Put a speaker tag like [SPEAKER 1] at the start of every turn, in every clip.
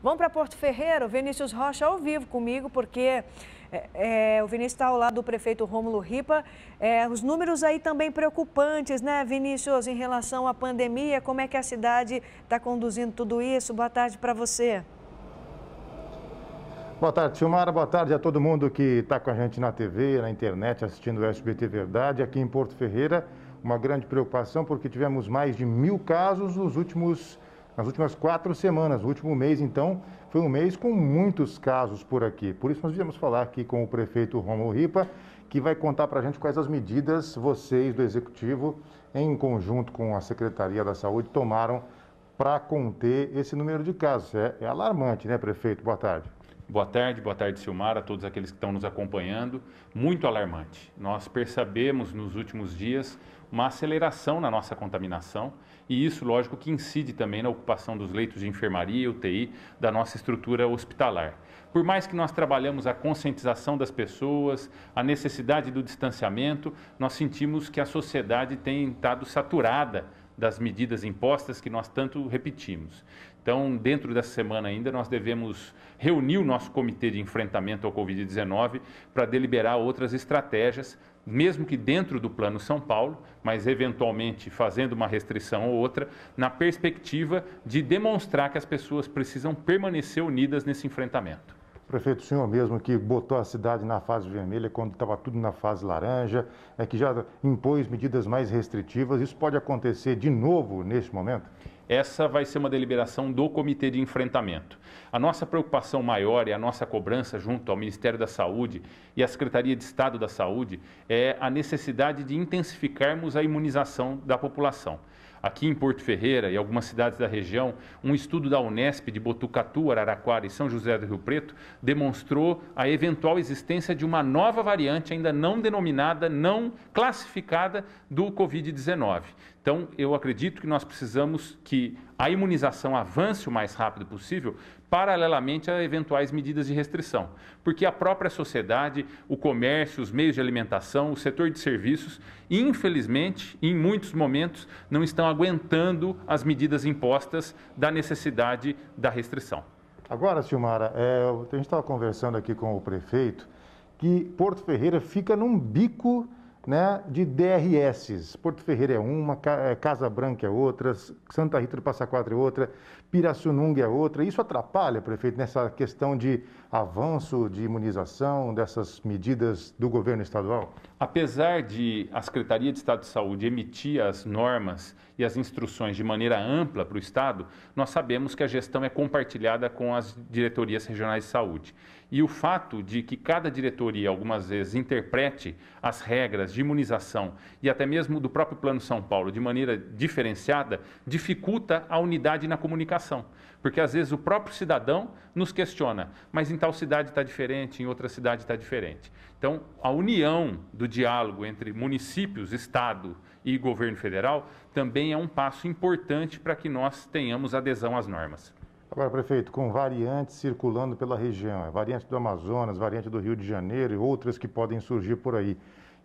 [SPEAKER 1] Vamos para Porto Ferreira, o Vinícius Rocha ao vivo comigo, porque é, é o Vinícius está ao lado do prefeito Rômulo Ripa. É, os números aí também preocupantes, né, Vinícius, em relação à pandemia, como é que a cidade está conduzindo tudo isso? Boa tarde para você. Boa tarde, Silmara. Boa tarde a todo mundo que está com a gente na TV, na internet, assistindo o SBT Verdade. Aqui em Porto Ferreira, uma grande preocupação porque tivemos mais de mil casos nos últimos nas últimas quatro semanas. O último mês, então, foi um mês com muitos casos por aqui. Por isso, nós viemos falar aqui com o prefeito Romulo Ripa, que vai contar para a gente quais as medidas vocês do Executivo, em conjunto com a Secretaria da Saúde, tomaram para conter esse número de casos. É, é
[SPEAKER 2] alarmante, né, prefeito? Boa tarde. Boa tarde, boa tarde, Silmar, a todos aqueles que estão nos acompanhando. Muito alarmante. Nós percebemos nos últimos dias uma aceleração na nossa contaminação e isso, lógico, que incide também na ocupação dos leitos de enfermaria, UTI, da nossa estrutura hospitalar. Por mais que nós trabalhamos a conscientização das pessoas, a necessidade do distanciamento, nós sentimos que a sociedade tem estado saturada das medidas impostas que nós tanto repetimos. Então, dentro dessa semana ainda, nós devemos reunir o nosso comitê de enfrentamento ao Covid-19 para deliberar outras estratégias mesmo que dentro do Plano São Paulo, mas eventualmente fazendo uma restrição ou outra, na perspectiva de demonstrar que as pessoas precisam permanecer unidas nesse enfrentamento.
[SPEAKER 1] Prefeito, o senhor mesmo que botou a cidade na fase vermelha quando estava tudo na fase laranja, é que já impôs medidas mais restritivas. Isso pode acontecer de novo neste momento?
[SPEAKER 2] Essa vai ser uma deliberação do Comitê de Enfrentamento. A nossa preocupação maior e a nossa cobrança junto ao Ministério da Saúde e à Secretaria de Estado da Saúde é a necessidade de intensificarmos a imunização da população aqui em Porto Ferreira e algumas cidades da região, um estudo da Unesp de Botucatu, Araraquara e São José do Rio Preto demonstrou a eventual existência de uma nova variante ainda não denominada, não classificada do Covid-19. Então, eu acredito que nós precisamos que a imunização avance o mais rápido possível, paralelamente a eventuais medidas de restrição, porque a própria sociedade, o comércio, os meios de alimentação, o setor de serviços, infelizmente, em muitos momentos, não estão aguentando as medidas impostas da necessidade da restrição.
[SPEAKER 1] Agora, Silmara, é, a gente estava conversando aqui com o prefeito que Porto Ferreira fica num bico né, de DRSs. Porto Ferreira é uma, é, Casa Branca é outra, Santa Rita do Passa Quatro é outra, Pirassununga é outra. Isso atrapalha, prefeito, nessa questão de avanço de imunização dessas medidas do governo estadual?
[SPEAKER 2] Apesar de a Secretaria de Estado de Saúde emitir as normas e as instruções de maneira ampla para o Estado, nós sabemos que a gestão é compartilhada com as diretorias regionais de saúde. E o fato de que cada diretoria, algumas vezes, interprete as regras de imunização e até mesmo do próprio Plano São Paulo de maneira diferenciada, dificulta a unidade na comunicação. Porque às vezes o próprio cidadão nos questiona, mas em tal cidade está diferente, em outra cidade está diferente. Então, a união do diálogo entre municípios, Estado e governo federal também é um passo importante para que nós tenhamos adesão às normas.
[SPEAKER 1] Agora, prefeito, com variantes circulando pela região, é, variante do Amazonas, variante do Rio de Janeiro e outras que podem surgir por aí,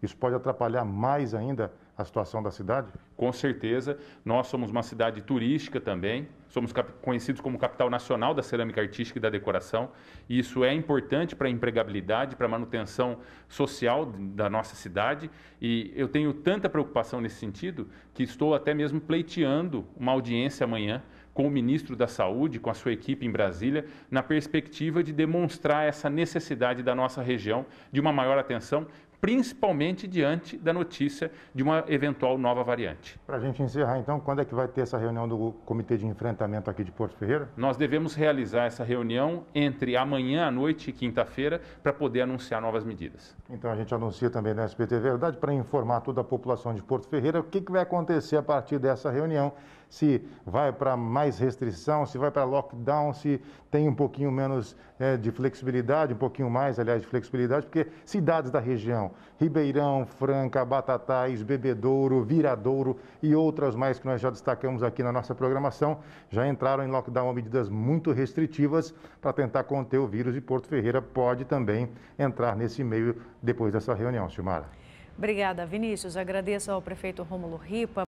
[SPEAKER 1] isso pode atrapalhar mais ainda a situação da cidade?
[SPEAKER 2] Com certeza. Nós somos uma cidade turística também, somos conhecidos como capital nacional da cerâmica artística e da decoração, e isso é importante para a empregabilidade, para a manutenção social da nossa cidade, e eu tenho tanta preocupação nesse sentido que estou até mesmo pleiteando uma audiência amanhã com o ministro da Saúde, com a sua equipe em Brasília, na perspectiva de demonstrar essa necessidade da nossa região de uma maior atenção, principalmente diante da notícia de uma eventual nova variante.
[SPEAKER 1] Para a gente encerrar, então, quando é que vai ter essa reunião do Comitê de Enfrentamento aqui de Porto Ferreira?
[SPEAKER 2] Nós devemos realizar essa reunião entre amanhã à noite e quinta-feira para poder anunciar novas medidas.
[SPEAKER 1] Então, a gente anuncia também na SBT Verdade para informar toda a população de Porto Ferreira o que, que vai acontecer a partir dessa reunião se vai para mais restrição, se vai para lockdown, se tem um pouquinho menos é, de flexibilidade, um pouquinho mais, aliás, de flexibilidade, porque cidades da região, Ribeirão, Franca, Batatais, Bebedouro, Viradouro e outras mais que nós já destacamos aqui na nossa programação, já entraram em lockdown a medidas muito restritivas para tentar conter o vírus e Porto Ferreira pode também entrar nesse meio depois dessa reunião, Silmara. Obrigada, Vinícius. Agradeço ao prefeito Rômulo Ripa.